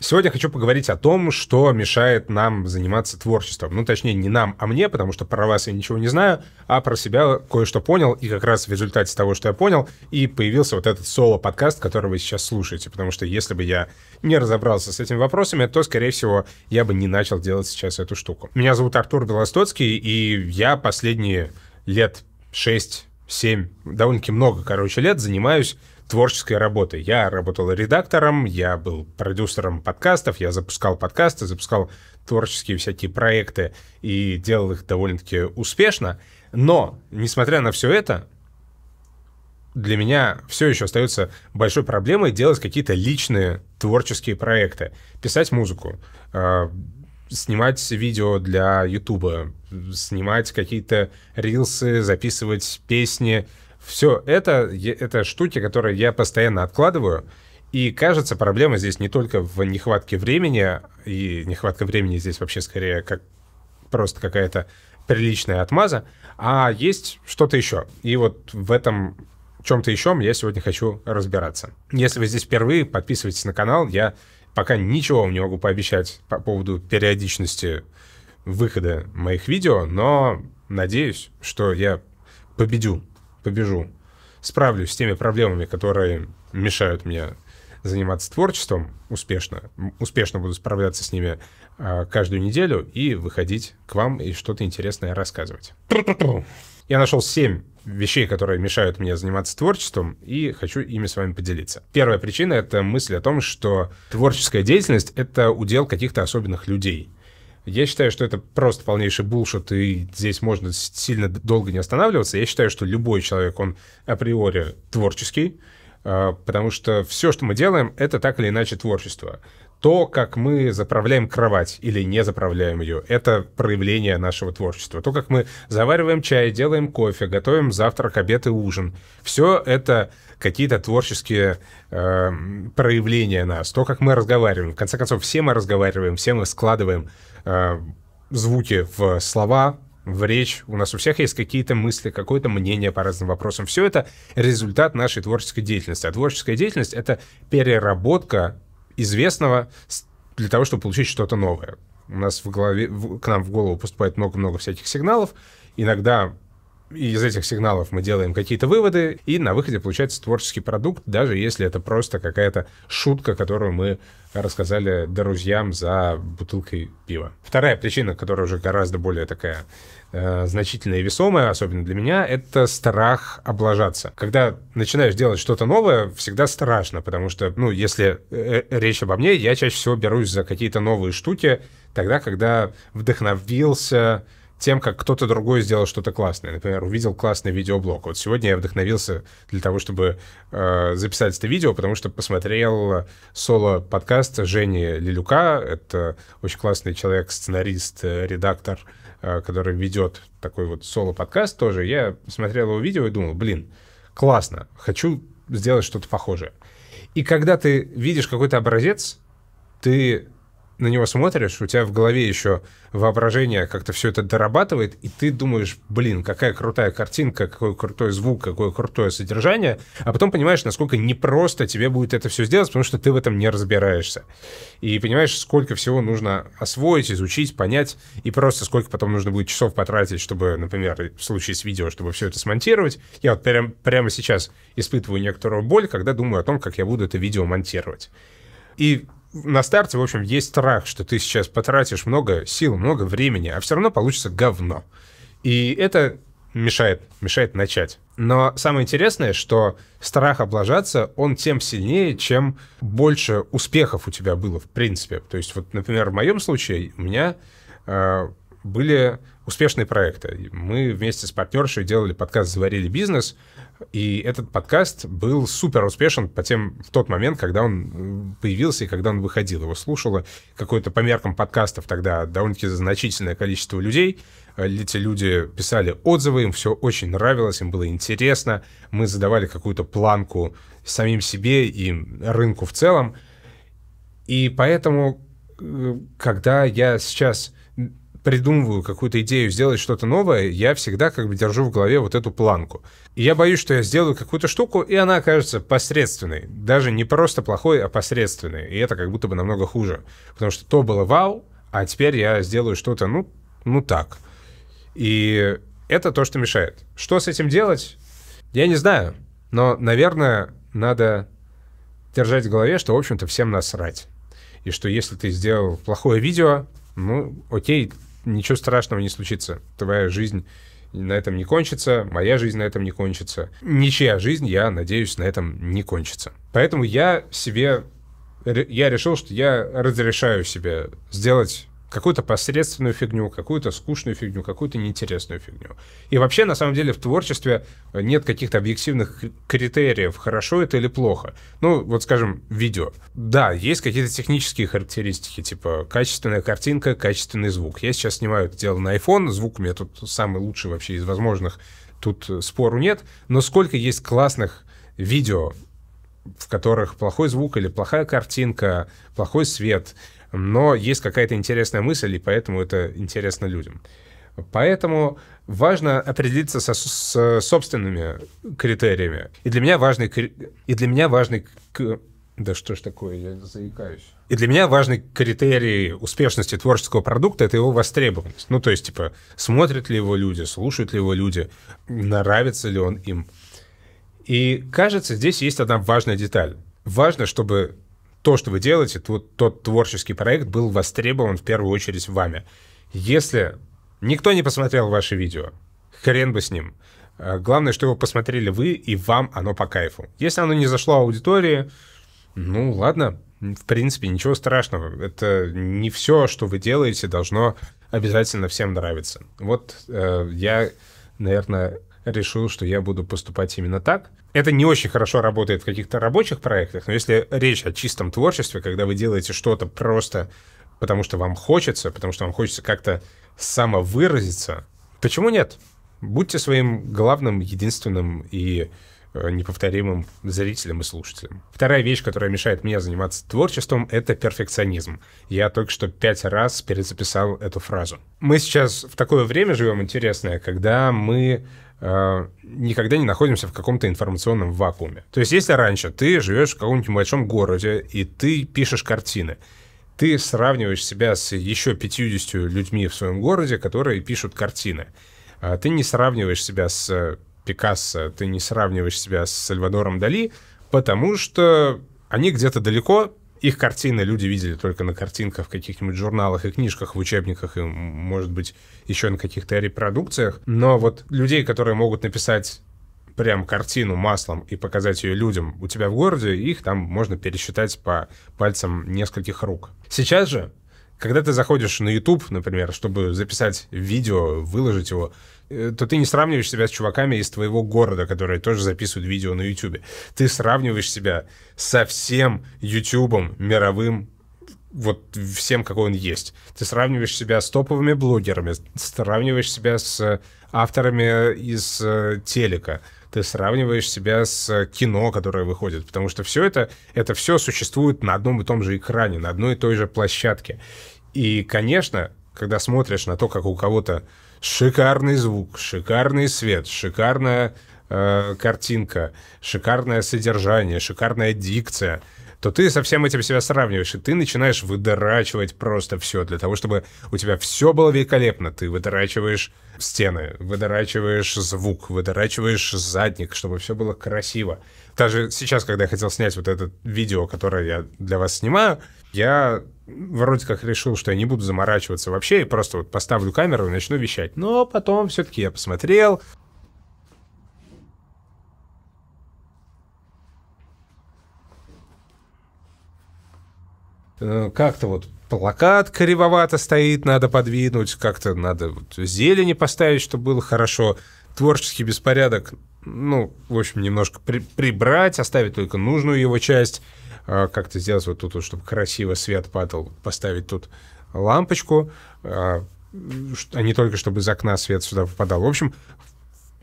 Сегодня хочу поговорить о том, что мешает нам заниматься творчеством. Ну, точнее, не нам, а мне, потому что про вас я ничего не знаю, а про себя кое-что понял, и как раз в результате того, что я понял, и появился вот этот соло-подкаст, который вы сейчас слушаете, потому что если бы я не разобрался с этими вопросами, то, скорее всего, я бы не начал делать сейчас эту штуку. Меня зовут Артур Белостоцкий, и я последние лет 6-7, довольно-таки много, короче, лет занимаюсь творческой работы. Я работал редактором, я был продюсером подкастов, я запускал подкасты, запускал творческие всякие проекты и делал их довольно-таки успешно. Но, несмотря на все это, для меня все еще остается большой проблемой делать какие-то личные творческие проекты. Писать музыку, э, снимать видео для Ютуба, снимать какие-то рилсы, записывать песни, все это, это штуки, которые я постоянно откладываю. И кажется, проблема здесь не только в нехватке времени, и нехватка времени здесь вообще скорее как просто какая-то приличная отмаза, а есть что-то еще. И вот в этом чем-то еще я сегодня хочу разбираться. Если вы здесь впервые, подписывайтесь на канал. Я пока ничего вам не могу пообещать по поводу периодичности выхода моих видео, но надеюсь, что я победю побежу, справлюсь с теми проблемами, которые мешают мне заниматься творчеством успешно, успешно буду справляться с ними э, каждую неделю и выходить к вам и что-то интересное рассказывать. Тру-тру-тру. Я нашел семь вещей, которые мешают мне заниматься творчеством, и хочу ими с вами поделиться. Первая причина — это мысль о том, что творческая деятельность — это удел каких-то особенных людей — я считаю, что это просто полнейший булшит, и здесь можно сильно долго не останавливаться. Я считаю, что любой человек, он априори творческий, э, потому что все, что мы делаем, это так или иначе творчество. То, как мы заправляем кровать или не заправляем ее, это проявление нашего творчества. То, как мы завариваем чай, делаем кофе, готовим завтрак, обед и ужин, все это какие-то творческие э, проявления нас, то, как мы разговариваем. В конце концов, все мы разговариваем, все мы складываем э, звуки в слова, в речь. У нас у всех есть какие-то мысли, какое-то мнение по разным вопросам. Все это результат нашей творческой деятельности. А творческая деятельность — это переработка известного для того, чтобы получить что-то новое. У нас в голове, в, к нам в голову поступает много-много всяких сигналов. Иногда из этих сигналов мы делаем какие-то выводы, и на выходе получается творческий продукт, даже если это просто какая-то шутка, которую мы рассказали друзьям за бутылкой пива. Вторая причина, которая уже гораздо более такая э, значительная и весомая, особенно для меня, это страх облажаться. Когда начинаешь делать что-то новое, всегда страшно, потому что, ну, если э, э речь обо мне, я чаще всего берусь за какие-то новые штуки тогда, когда вдохновился тем, как кто-то другой сделал что-то классное. Например, увидел классный видеоблог. Вот сегодня я вдохновился для того, чтобы э, записать это видео, потому что посмотрел соло-подкаст Жени Лилюка. Это очень классный человек, сценарист, э, редактор, э, который ведет такой вот соло-подкаст тоже. Я смотрел его видео и думал, блин, классно, хочу сделать что-то похожее. И когда ты видишь какой-то образец, ты на него смотришь, у тебя в голове еще воображение как-то все это дорабатывает, и ты думаешь, блин, какая крутая картинка, какой крутой звук, какое крутое содержание, а потом понимаешь, насколько непросто тебе будет это все сделать, потому что ты в этом не разбираешься. И понимаешь, сколько всего нужно освоить, изучить, понять, и просто сколько потом нужно будет часов потратить, чтобы, например, в случае с видео, чтобы все это смонтировать. Я вот прям, прямо сейчас испытываю некоторую боль, когда думаю о том, как я буду это видео монтировать. И на старте, в общем, есть страх, что ты сейчас потратишь много сил, много времени, а все равно получится говно. И это мешает, мешает начать. Но самое интересное, что страх облажаться, он тем сильнее, чем больше успехов у тебя было, в принципе. То есть, вот, например, в моем случае у меня э, были успешные проекты. Мы вместе с партнершей делали подкаст «Заварили бизнес», и этот подкаст был супер успешен по тем, в тот момент, когда он э, появился и когда он выходил. Его слушало какое-то по меркам подкастов тогда довольно-таки значительное количество людей. Э, эти люди писали отзывы, им все очень нравилось, им было интересно. Мы задавали какую-то планку самим себе и рынку в целом. И поэтому, э, когда я сейчас придумываю какую-то идею сделать что-то новое, я всегда как бы держу в голове вот эту планку. И я боюсь, что я сделаю какую-то штуку, и она окажется посредственной. Даже не просто плохой, а посредственной. И это как будто бы намного хуже. Потому что то было вау, а теперь я сделаю что-то, ну, ну так. И это то, что мешает. Что с этим делать? Я не знаю. Но, наверное, надо держать в голове, что, в общем-то, всем насрать. И что если ты сделал плохое видео, ну, окей, ничего страшного не случится. Твоя жизнь на этом не кончится, моя жизнь на этом не кончится. Ничья жизнь, я надеюсь, на этом не кончится. Поэтому я себе... Я решил, что я разрешаю себе сделать какую-то посредственную фигню, какую-то скучную фигню, какую-то неинтересную фигню. И вообще, на самом деле, в творчестве э, нет каких-то объективных критериев, хорошо это или плохо. Ну, вот, скажем, видео. Да, есть какие-то технические характеристики, типа качественная картинка, качественный звук. Я сейчас снимаю это дело на iPhone, звук у меня тут самый лучший вообще из возможных, тут э, спору нет, но сколько есть классных видео, в которых плохой звук или плохая картинка, плохой свет — но есть какая-то интересная мысль, и поэтому это интересно людям. Поэтому важно определиться со, с собственными критериями. И для меня важный... И для меня важный... Да что ж такое, я заикаюсь. И для меня важный критерий успешности творческого продукта — это его востребованность. Ну, то есть, типа, смотрят ли его люди, слушают ли его люди, нравится ли он им. И, кажется, здесь есть одна важная деталь. Важно, чтобы то, что вы делаете, то, тот творческий проект был востребован в первую очередь вами. Если никто не посмотрел ваше видео, хрен бы с ним. Э, главное, что его посмотрели вы, и вам оно по кайфу. Если оно не зашло в аудитории, ну ладно, в принципе, ничего страшного. Это не все, что вы делаете, должно обязательно всем нравиться. Вот э, я, наверное, решил, что я буду поступать именно так. Это не очень хорошо работает в каких-то рабочих проектах, но если речь о чистом творчестве, когда вы делаете что-то просто потому что вам хочется, потому что вам хочется как-то самовыразиться, почему нет? Будьте своим главным, единственным и э, неповторимым зрителям и слушателям. Вторая вещь, которая мешает мне заниматься творчеством, это перфекционизм. Я только что пять раз перезаписал эту фразу. Мы сейчас в такое время живем интересное, когда мы Э, никогда не находимся в каком-то информационном вакууме. То есть если раньше ты живешь в каком-нибудь большом городе, и ты пишешь картины, ты сравниваешь себя с еще 50 людьми в своем городе, которые пишут картины. А ты не сравниваешь себя с э, Пикассо, ты не сравниваешь себя с Сальвадором Дали, потому что они где-то далеко, их картины люди видели только на картинках в каких-нибудь журналах и книжках, в учебниках и, может быть, еще на каких-то репродукциях. Но вот людей, которые могут написать прям картину маслом и показать ее людям у тебя в городе, их там можно пересчитать по пальцам нескольких рук. Сейчас же когда ты заходишь на YouTube, например, чтобы записать видео, выложить его, э, то ты не сравниваешь себя с чуваками из твоего города, которые тоже записывают видео на YouTube. Ты сравниваешь себя со всем YouTube мировым, вот всем, какой он есть. Ты сравниваешь себя с топовыми блогерами, сравниваешь себя с авторами из э, телека, ты сравниваешь себя с э, кино, которое выходит, потому что все это, это все существует на одном и том же экране, на одной и той же площадке. И, конечно, когда смотришь на то, как у кого-то шикарный звук, шикарный свет, шикарная э, картинка, шикарное содержание, шикарная дикция – то ты со всем этим себя сравниваешь, и ты начинаешь выдорачивать просто все для того, чтобы у тебя все было великолепно. Ты выдорачиваешь стены, выдорачиваешь звук, выдорачиваешь задник, чтобы все было красиво. Даже сейчас, когда я хотел снять вот это видео, которое я для вас снимаю, я вроде как решил, что я не буду заморачиваться вообще и просто вот поставлю камеру и начну вещать. Но потом все-таки я посмотрел, Э, как-то вот плакат кривовато стоит, надо подвинуть, как-то надо вот зелени поставить, чтобы было хорошо. Творческий беспорядок, ну, в общем, немножко при, прибрать, оставить только нужную его часть, а как-то сделать вот тут, чтобы красиво свет падал, поставить тут лампочку, а, а не только чтобы из окна свет сюда попадал. В общем,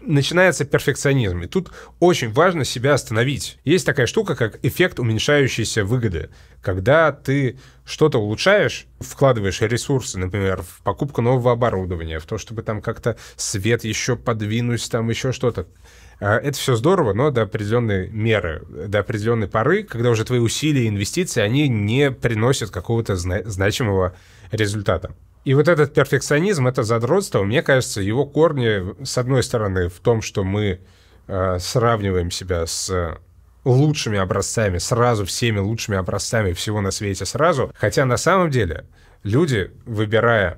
начинается перфекционизм. И тут очень важно себя остановить. Есть такая штука, как эффект уменьшающейся выгоды. Когда ты что-то улучшаешь, вкладываешь ресурсы, например, в покупку нового оборудования, в то, чтобы там как-то свет еще подвинуть, там еще что-то. А, это все здорово, но до определенной меры, до определенной поры, когда уже твои усилия и инвестиции, они не приносят какого-то значимого результата. И вот этот перфекционизм, это задротство, мне кажется, его корни, с одной стороны, в том, что мы э, сравниваем себя с лучшими образцами, сразу всеми лучшими образцами всего на свете сразу. Хотя на самом деле люди, выбирая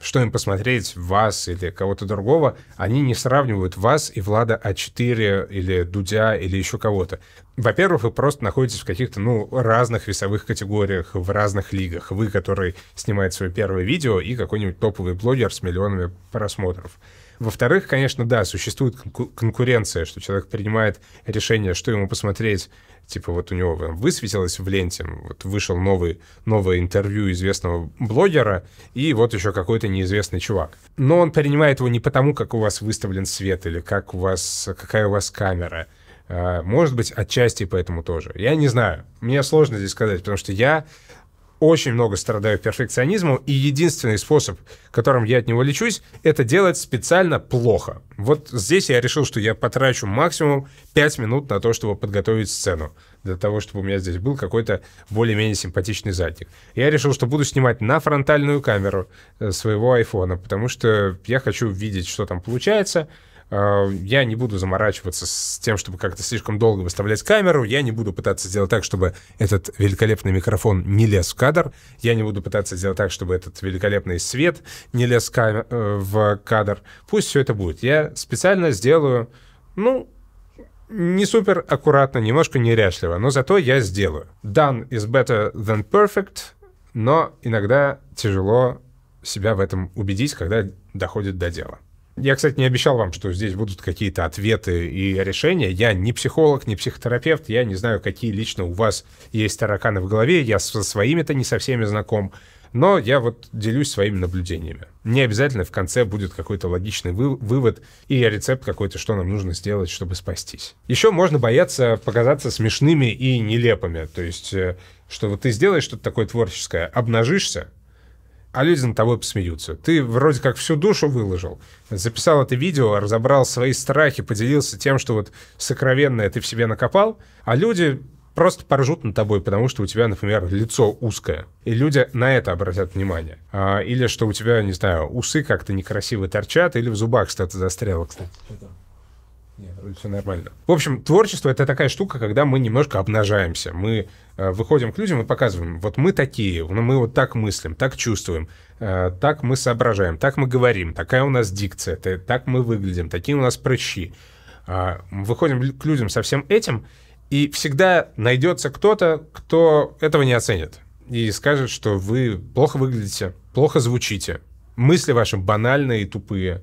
что им посмотреть, вас или кого-то другого, они не сравнивают вас и Влада А4 или Дудя или еще кого-то. Во-первых, вы просто находитесь в каких-то, ну, разных весовых категориях, в разных лигах. Вы, который снимает свое первое видео, и какой-нибудь топовый блогер с миллионами просмотров. Во-вторых, конечно, да, существует конкуренция, что человек принимает решение, что ему посмотреть. Типа вот у него высветилось в ленте, вот вышел новый, новое интервью известного блогера, и вот еще какой-то неизвестный чувак. Но он принимает его не потому, как у вас выставлен свет или как у вас, какая у вас камера. А, может быть, отчасти поэтому тоже. Я не знаю. Мне сложно здесь сказать, потому что я очень много страдаю перфекционизмом, и единственный способ, которым я от него лечусь, это делать специально плохо. Вот здесь я решил, что я потрачу максимум 5 минут на то, чтобы подготовить сцену, для того, чтобы у меня здесь был какой-то более-менее симпатичный задник. Я решил, что буду снимать на фронтальную камеру э, своего айфона, потому что я хочу видеть, что там получается, Э, я не буду заморачиваться с тем, чтобы как-то слишком долго выставлять камеру. Я не буду пытаться сделать так, чтобы этот великолепный микрофон не лез в кадр. Я не буду пытаться сделать так, чтобы этот великолепный свет не лез в э, кадр. Пусть все это будет. Я специально сделаю, ну, не супер аккуратно, немножко неряшливо, но зато я сделаю. Done is better than perfect, но иногда тяжело себя в этом убедить, когда доходит до дела. Я, кстати, не обещал вам, что здесь будут какие-то ответы и решения. Я не психолог, не психотерапевт, я не знаю, какие лично у вас есть тараканы в голове, я со своими-то не со всеми знаком, но я вот делюсь своими наблюдениями. Не обязательно в конце будет какой-то логичный вывод и рецепт какой-то, что нам нужно сделать, чтобы спастись. Еще можно бояться показаться смешными и нелепыми, то есть э, что вот ты сделаешь что-то такое творческое, обнажишься, а люди на тобой посмеются. Ты вроде как всю душу выложил, записал это видео, разобрал свои страхи, поделился тем, что вот сокровенное ты в себе накопал, а люди просто поржут над тобой, потому что у тебя, например, лицо узкое, и люди на это обратят внимание. А, или что у тебя, не знаю, усы как-то некрасиво торчат, или в зубах что-то застряло, кстати. Нет, все нормально. В общем, творчество — это такая штука, когда мы немножко обнажаемся. Мы э, выходим к людям и показываем, вот мы такие, ну, мы вот так мыслим, так чувствуем, э, так мы соображаем, так мы говорим, такая у нас дикция, так мы выглядим, такие у нас прыщи. А, выходим к людям со всем этим, и всегда найдется кто-то, кто этого не оценит и скажет, что вы плохо выглядите, плохо звучите, мысли ваши банальные и тупые,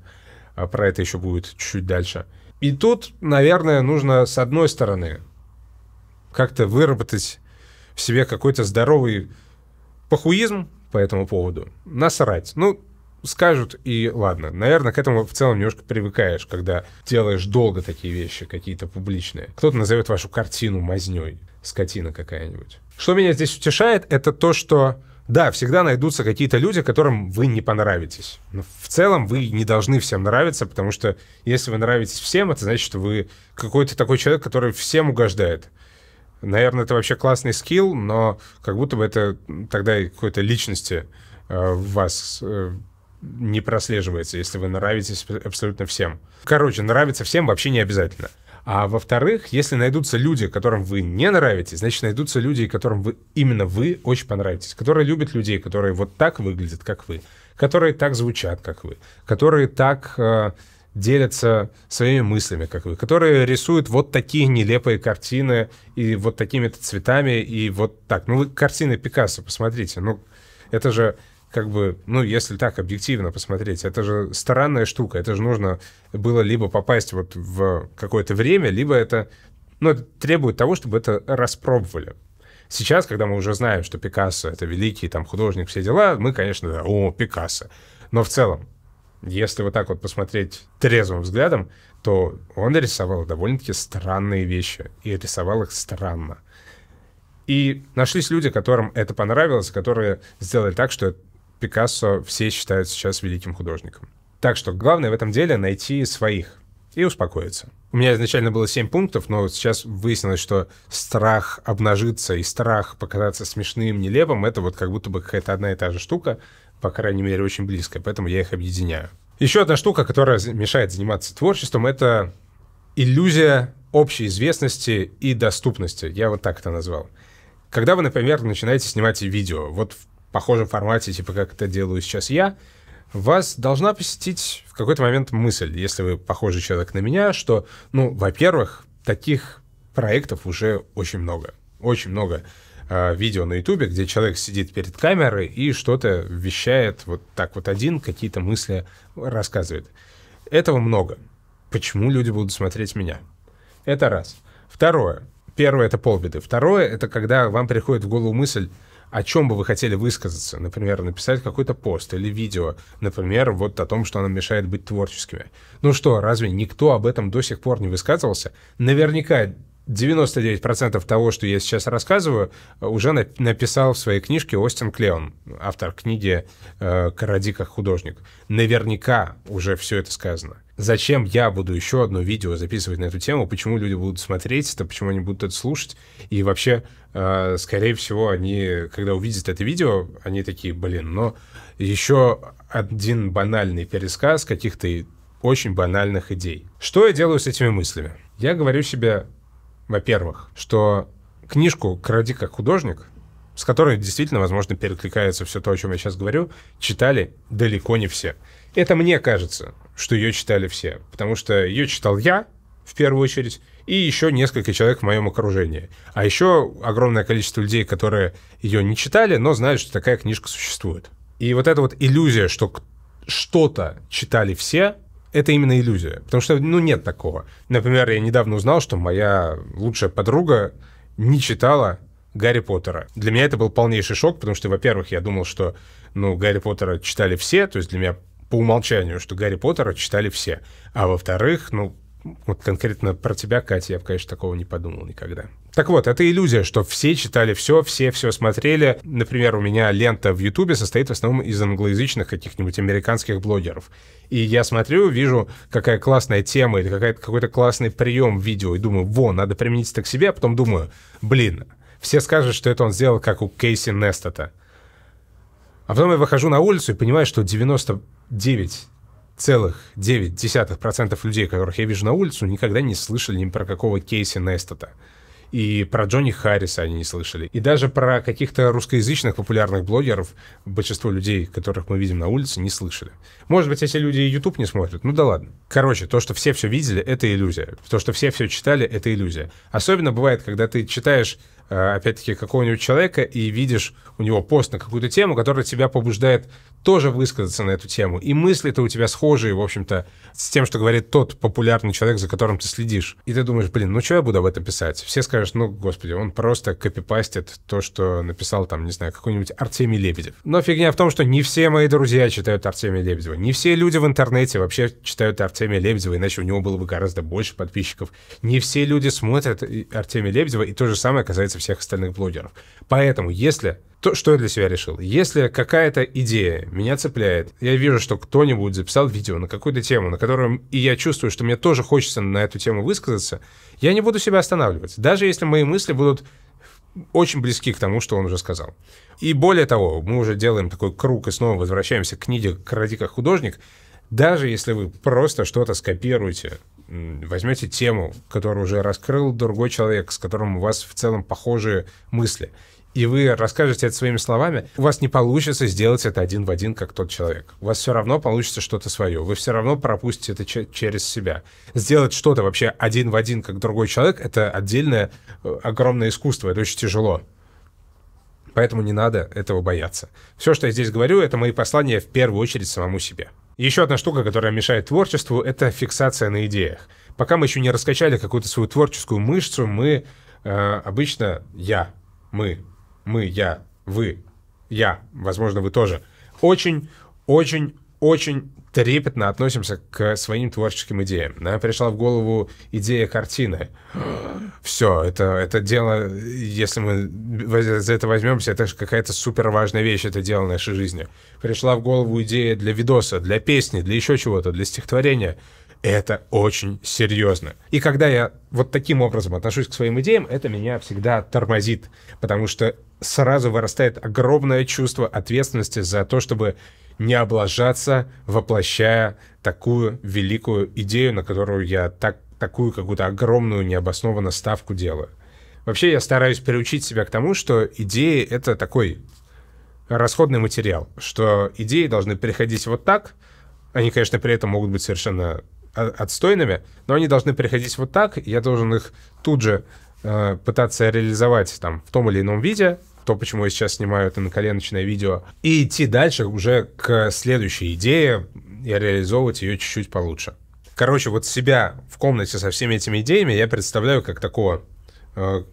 а про это еще будет чуть-чуть дальше. И тут, наверное, нужно, с одной стороны, как-то выработать в себе какой-то здоровый похуизм по этому поводу. Насрать. Ну, скажут, и ладно. Наверное, к этому в целом немножко привыкаешь, когда делаешь долго такие вещи, какие-то публичные. Кто-то назовет вашу картину мазней, скотина какая-нибудь. Что меня здесь утешает, это то, что да, всегда найдутся какие-то люди, которым вы не понравитесь. Но в целом вы не должны всем нравиться, потому что если вы нравитесь всем, это значит, что вы какой-то такой человек, который всем угождает. Наверное, это вообще классный скилл, но как будто бы это тогда какой-то личности э, вас э, не прослеживается, если вы нравитесь абсолютно всем. Короче, нравиться всем вообще не обязательно. А во-вторых, если найдутся люди, которым вы не нравитесь, значит, найдутся люди, которым вы, именно вы очень понравитесь, которые любят людей, которые вот так выглядят, как вы, которые так звучат, как вы, которые так э, делятся своими мыслями, как вы, которые рисуют вот такие нелепые картины и вот такими-то цветами, и вот так. Ну, вы картины Пикассо посмотрите, ну, это же как бы, ну, если так объективно посмотреть, это же странная штука, это же нужно было либо попасть вот в какое-то время, либо это, ну, это требует того, чтобы это распробовали. Сейчас, когда мы уже знаем, что Пикассо — это великий там художник, все дела, мы, конечно, да, о, Пикассо. Но в целом, если вот так вот посмотреть трезвым взглядом, то он рисовал довольно-таки странные вещи, и рисовал их странно. И нашлись люди, которым это понравилось, которые сделали так, что Пикассо все считают сейчас великим художником. Так что главное в этом деле найти своих и успокоиться. У меня изначально было 7 пунктов, но сейчас выяснилось, что страх обнажиться и страх показаться смешным, нелепым — это вот как будто бы какая-то одна и та же штука, по крайней мере, очень близкая, поэтому я их объединяю. Еще одна штука, которая мешает заниматься творчеством, это иллюзия общей известности и доступности. Я вот так это назвал. Когда вы, например, начинаете снимать видео, вот похожем формате, типа как это делаю сейчас я, вас должна посетить в какой-то момент мысль, если вы похожий человек на меня, что, ну, во-первых, таких проектов уже очень много. Очень много э, видео на Ютубе, где человек сидит перед камерой и что-то вещает вот так вот один, какие-то мысли рассказывает. Этого много. Почему люди будут смотреть меня? Это раз. Второе. Первое — это полбеды. Второе — это когда вам приходит в голову мысль, о чем бы вы хотели высказаться, например, написать какой-то пост или видео, например, вот о том, что нам мешает быть творческими. Ну что, разве никто об этом до сих пор не высказывался? Наверняка 99% того, что я сейчас рассказываю, уже написал в своей книжке Остин Клеон, автор книги э, «Каради как художник». Наверняка уже все это сказано зачем я буду еще одно видео записывать на эту тему, почему люди будут смотреть это, почему они будут это слушать, и вообще, э, скорее всего, они, когда увидят это видео, они такие, блин, но еще один банальный пересказ каких-то очень банальных идей. Что я делаю с этими мыслями? Я говорю себе, во-первых, что книжку «Кради как художник», с которой действительно, возможно, перекликается все то, о чем я сейчас говорю, читали далеко не все. Это мне кажется, что ее читали все, потому что ее читал я, в первую очередь, и еще несколько человек в моем окружении. А еще огромное количество людей, которые ее не читали, но знают, что такая книжка существует. И вот эта вот иллюзия, что что-то читали все, это именно иллюзия. Потому что, ну, нет такого. Например, я недавно узнал, что моя лучшая подруга не читала Гарри Поттера. Для меня это был полнейший шок, потому что, во-первых, я думал, что, ну, Гарри Поттера читали все, то есть для меня по умолчанию, что Гарри Поттера читали все. А во-вторых, ну, вот конкретно про тебя, Катя, я бы, конечно, такого не подумал никогда. Так вот, это иллюзия, что все читали все, все все смотрели. Например, у меня лента в Ютубе состоит в основном из англоязычных каких-нибудь американских блогеров. И я смотрю, вижу, какая классная тема или какая какой-то классный прием в видео, и думаю, во, надо применить это к себе, а потом думаю, блин, все скажут, что это он сделал, как у Кейси Нестота. А потом я выхожу на улицу и понимаю, что 99,9% людей, которых я вижу на улицу, никогда не слышали ни про какого Кейси Нестата. И про Джонни Харриса они не слышали. И даже про каких-то русскоязычных популярных блогеров большинство людей, которых мы видим на улице, не слышали. Может быть, эти люди и YouTube не смотрят. Ну да ладно. Короче, то, что все все видели, это иллюзия. То, что все все читали, это иллюзия. Особенно бывает, когда ты читаешь Э, опять-таки, какого-нибудь человека и видишь у него пост на какую-то тему, которая тебя побуждает тоже высказаться на эту тему. И мысли-то у тебя схожие, в общем-то, с тем, что говорит тот популярный человек, за которым ты следишь. И ты думаешь, блин, ну что я буду об этом писать? Все скажут, ну, господи, он просто копипастит то, что написал там, не знаю, какой-нибудь Артемий Лебедев. Но фигня в том, что не все мои друзья читают Артемия Лебедева. Не все люди в интернете вообще читают Артемия Лебедева, иначе у него было бы гораздо больше подписчиков. Не все люди смотрят Артемия Лебедева, и то же самое касается касается всех остальных блогеров. Поэтому, если... То, что я для себя решил? Если какая-то идея меня цепляет, я вижу, что кто-нибудь записал видео на какую-то тему, на которую и я чувствую, что мне тоже хочется на эту тему высказаться, я не буду себя останавливать. Даже если мои мысли будут очень близки к тому, что он уже сказал. И более того, мы уже делаем такой круг и снова возвращаемся к книге «Ради художник». Даже если вы просто что-то скопируете возьмете тему, которую уже раскрыл другой человек, с которым у вас в целом похожие мысли, и вы расскажете это своими словами, у вас не получится сделать это один в один, как тот человек. У вас все равно получится что-то свое. Вы все равно пропустите это через себя. Сделать что-то вообще один в один, как другой человек, это отдельное э, огромное искусство. Это очень тяжело. Поэтому не надо этого бояться. Все, что я здесь говорю, это мои послания в первую очередь самому себе. Еще одна штука, которая мешает творчеству, это фиксация на идеях. Пока мы еще не раскачали какую-то свою творческую мышцу, мы э, обычно я, мы, мы, я, вы, я, возможно, вы тоже, очень, очень, очень трепетно относимся к своим творческим идеям. Да? Пришла в голову идея картины. Все, это, это дело, если мы за это возьмемся, это же какая-то супер важная вещь, это дело нашей жизни. Пришла в голову идея для видоса, для песни, для еще чего-то, для стихотворения. Это очень серьезно. И когда я вот таким образом отношусь к своим идеям, это меня всегда тормозит, потому что сразу вырастает огромное чувство ответственности за то, чтобы не облажаться, воплощая такую великую идею, на которую я так, такую какую-то огромную необоснованно ставку делаю. Вообще я стараюсь приучить себя к тому, что идеи — это такой расходный материал, что идеи должны переходить вот так, они, конечно, при этом могут быть совершенно а, отстойными, но они должны переходить вот так, я должен их тут же э, пытаться реализовать там в том или ином виде, то, почему я сейчас снимаю это на коленочное видео, и идти дальше уже к следующей идее и реализовывать ее чуть-чуть получше. Короче, вот себя в комнате со всеми этими идеями я представляю как такого э,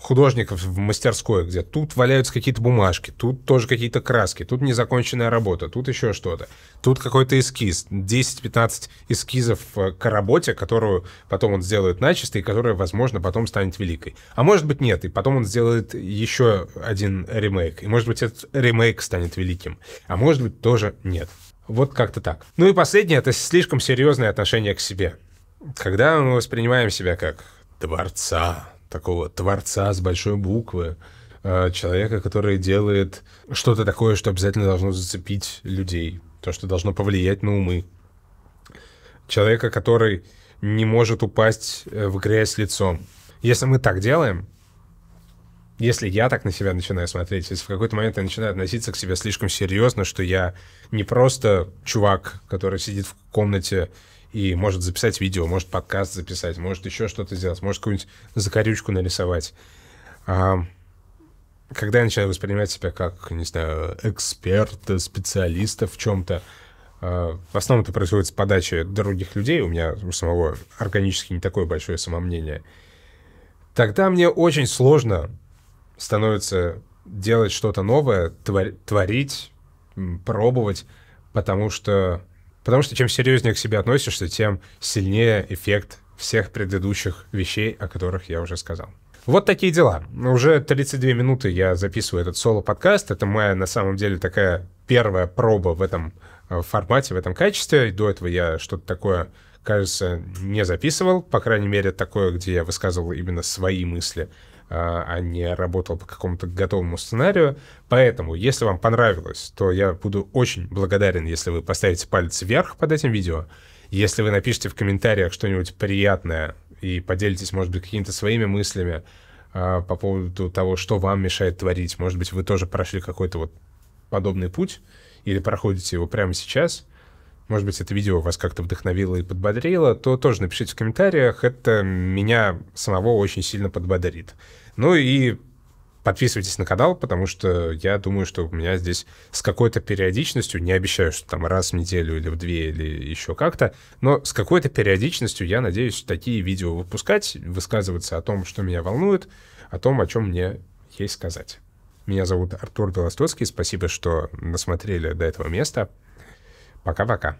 художников в мастерской, где тут валяются какие-то бумажки, тут тоже какие-то краски, тут незаконченная работа, тут еще что-то, тут какой-то эскиз, 10-15 эскизов э, к работе, которую потом он сделает начисто и которая, возможно, потом станет великой. А может быть нет, и потом он сделает еще один ремейк, и может быть этот ремейк станет великим, а может быть тоже нет. Вот как-то так. Ну и последнее — это слишком серьезное отношение к себе. Когда мы воспринимаем себя как творца, такого творца с большой буквы, э, человека, который делает что-то такое, что обязательно должно зацепить людей, то, что должно повлиять на умы. Человека, который не может упасть э, в грязь лицом. Если мы так делаем, если я так на себя начинаю смотреть, если в какой-то момент я начинаю относиться к себе слишком серьезно, что я не просто чувак, который сидит в комнате и может записать видео, может подкаст записать, может еще что-то сделать, может какую-нибудь закорючку нарисовать. А, когда я начинаю воспринимать себя как, не знаю, эксперта, специалиста в чем-то, а, в основном это происходит с подачи других людей, у меня у самого органически не такое большое самомнение, тогда мне очень сложно становится делать что-то новое, твор- творить, пробовать, потому что Потому что чем серьезнее к себе относишься, тем сильнее эффект всех предыдущих вещей, о которых я уже сказал. Вот такие дела. Уже 32 минуты я записываю этот соло-подкаст. Это моя, на самом деле, такая первая проба в этом э, формате, в этом качестве. до этого я что-то такое, кажется, не записывал. По крайней мере, такое, где я высказывал именно свои мысли а, а не работал по какому-то готовому сценарию. Поэтому, если вам понравилось, то я буду очень благодарен, если вы поставите палец вверх под этим видео. Если вы напишите в комментариях что-нибудь приятное и поделитесь, может быть, какими-то своими мыслями э, по поводу того, что вам мешает творить. Может быть, вы тоже прошли какой-то вот подобный путь или проходите его прямо сейчас — может быть, это видео вас как-то вдохновило и подбодрило, то тоже напишите в комментариях, это меня самого очень сильно подбодрит. Ну и подписывайтесь на канал, потому что я думаю, что у меня здесь с какой-то периодичностью, не обещаю, что там раз в неделю или в две или еще как-то, но с какой-то периодичностью я надеюсь такие видео выпускать, высказываться о том, что меня волнует, о том, о чем мне есть сказать. Меня зовут Артур Белостоцкий, спасибо, что насмотрели до этого места. Пока-пока.